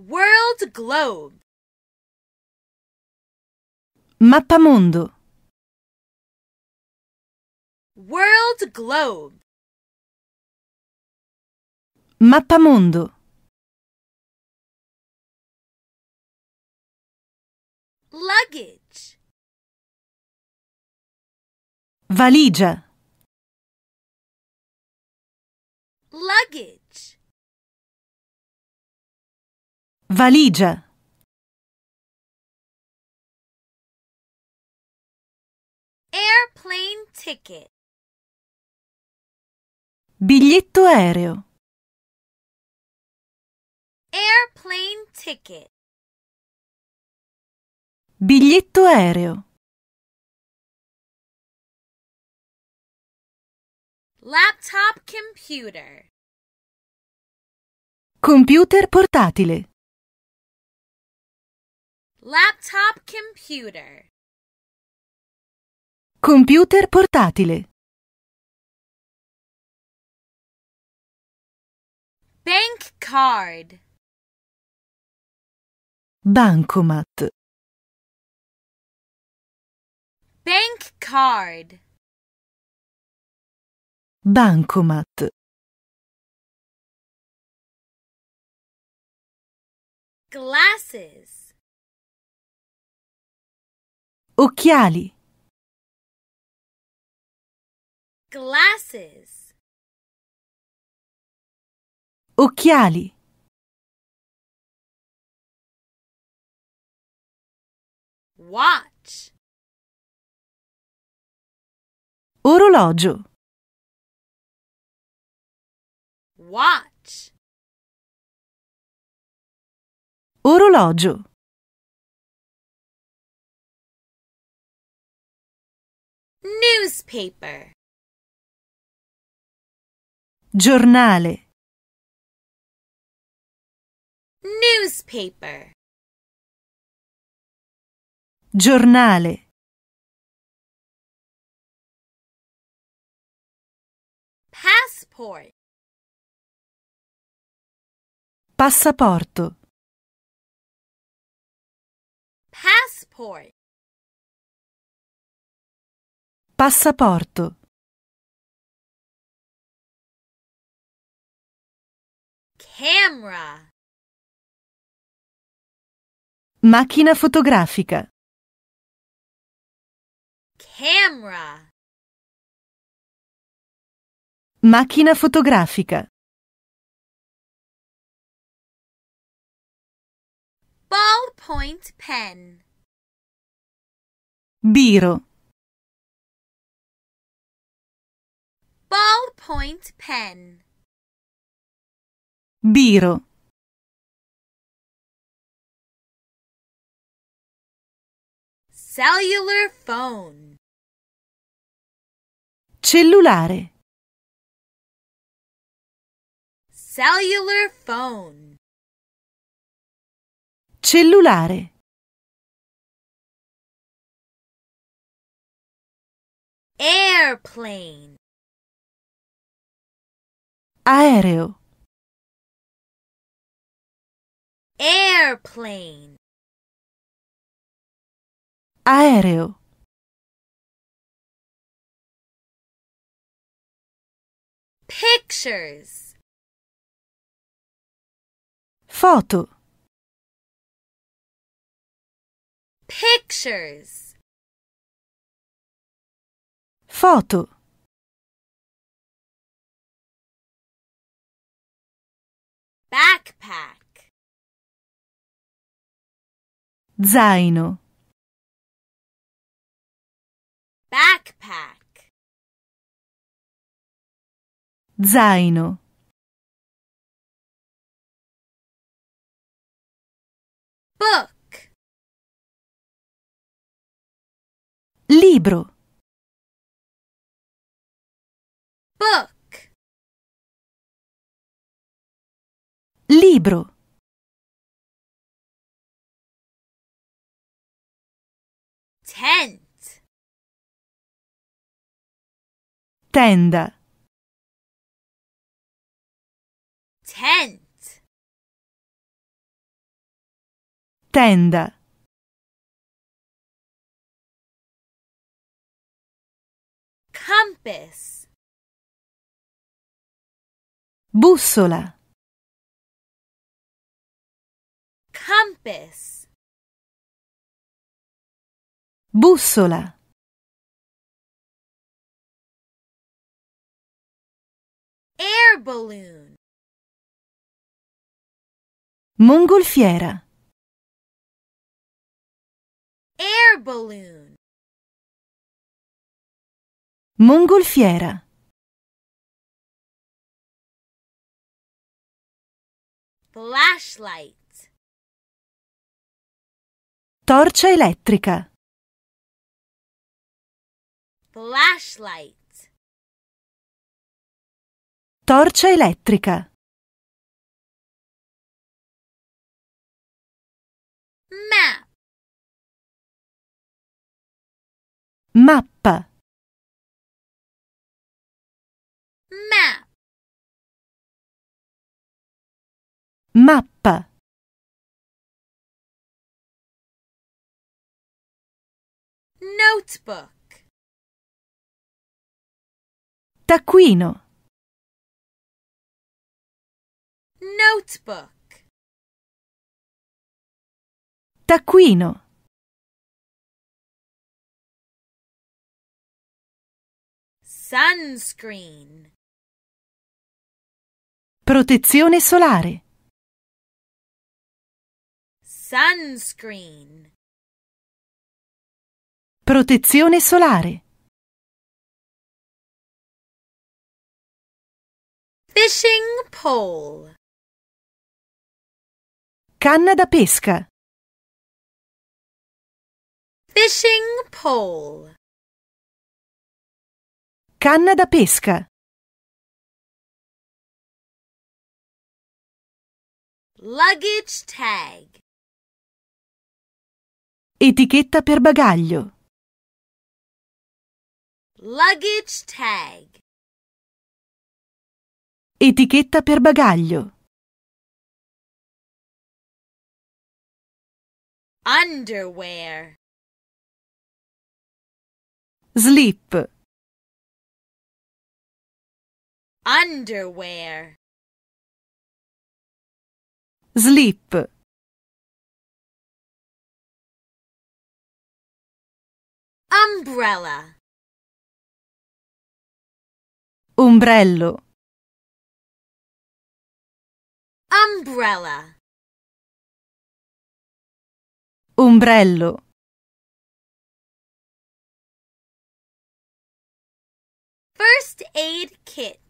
World globe. Mappamondo. World globe. Mappamondo. Luggage. Valigia. Luggage. Valigia. Airplane ticket. Biglietto aereo. Airplane ticket. Biglietto aereo. Laptop computer. Computer portatile. Laptop computer. Computer portatile. Bank card. Bancomat. Bank card. Bancomat. Glasses. Occhiali. Glasses. Occhiali. Watch. Orologio. Watch. Orologio. Newspaper. Giornale. Newspaper. Giornale. Passport. Passaporto. Passport. Passaporto. Camera. Macchina fotografica. Camera. Macchina fotografica. Ballpoint pen. Biro. ballpoint pen biro cellular phone cellulare cellular phone cellulare airplane Aereo. Airplane. Aereo. Pictures. Foto. Pictures. Foto. backpack zaino backpack zaino book libro Libro Tent Tenda Tent Tenda Compass Bussola compass bussola air balloon mongolfiera air balloon mongolfiera flashlight Torcia elettrica. Flashlight. Torcia elettrica. Map. Mappa. Map. Mappa. Notebook. Taccuino. Notebook. Taccuino. Sunscreen. Protezione solare. Sunscreen. Protezione solare. Fishing pole. Canna da pesca. Fishing pole. Canna da pesca. Luggage tag. Etichetta per bagaglio. Luggage tag. Etichetta per bagaglio. Underwear. Slip. Underwear. Slip. Umbrella. Ombrello. Umbrella. Ombrello. First aid kit.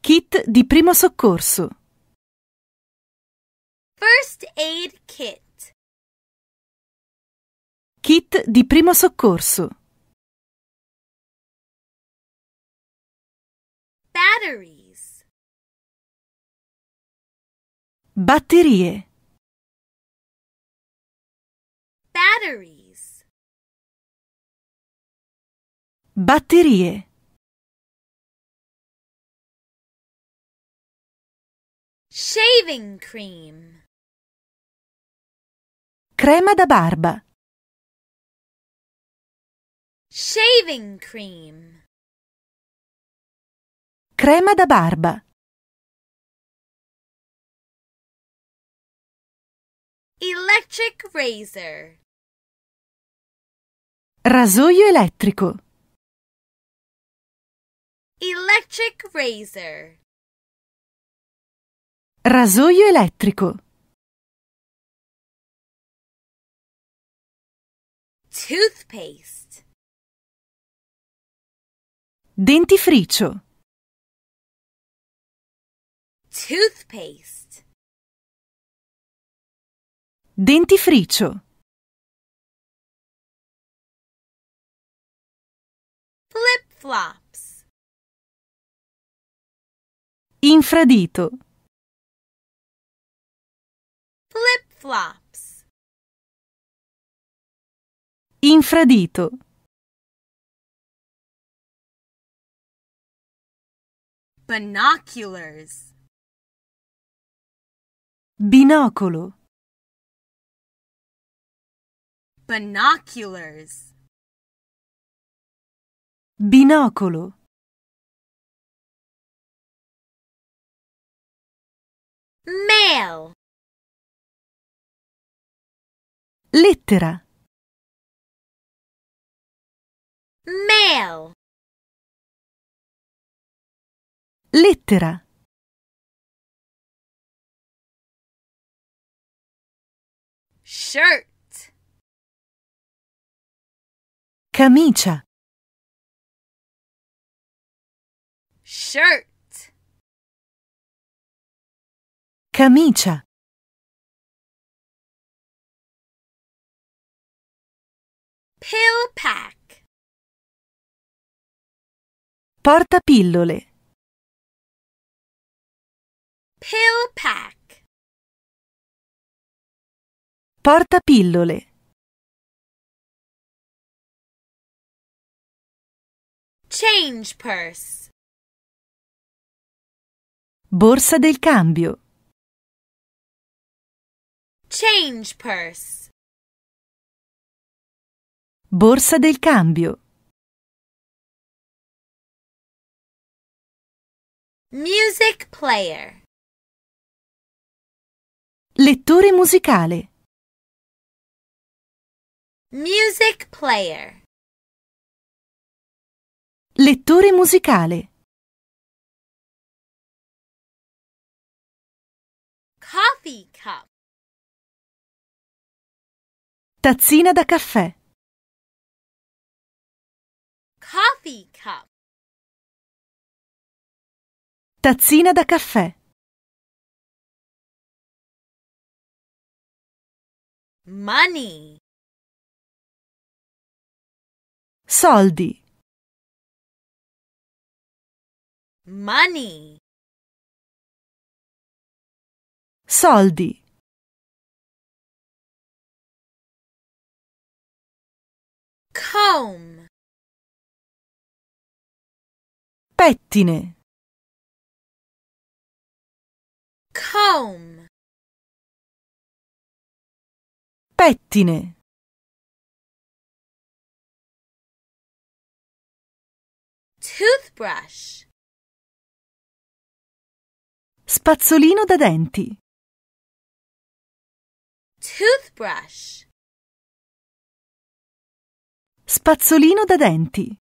Kit di primo soccorso. First aid kit. Kit di primo soccorso. Batteries. Batterie. Batteries. Batterie. Shaving cream. Crema da barba. Shaving cream. Crema da barba. Electric razor. Rasoio elettrico. Electric razor. Rasoio elettrico. Toothpaste. Dentifricio. Toothpaste. Dentifricio. Flip flops. Infradito. Flip flops. Infradito. Binoculars. Binocolo. Binoculars. Binocolo. Mail. Lettera. Mail. Lettera. shirt. Camicia. Shirt. Camicia. Pill pack. pillole. Pill pack. Porta pillole. Change purse. Borsa del cambio. Change purse. Borsa del cambio. Music player. Lettore musicale. Music player. Lettore musicale. Coffee cup. Tazzina da caffè. Coffee cup. Tazzina da caffè. Money. Soldi. Money. Soldi. Comb. Pettine. Comb. Pettine. Toothbrush. Spazzolino da denti. Toothbrush. Spazzolino da denti.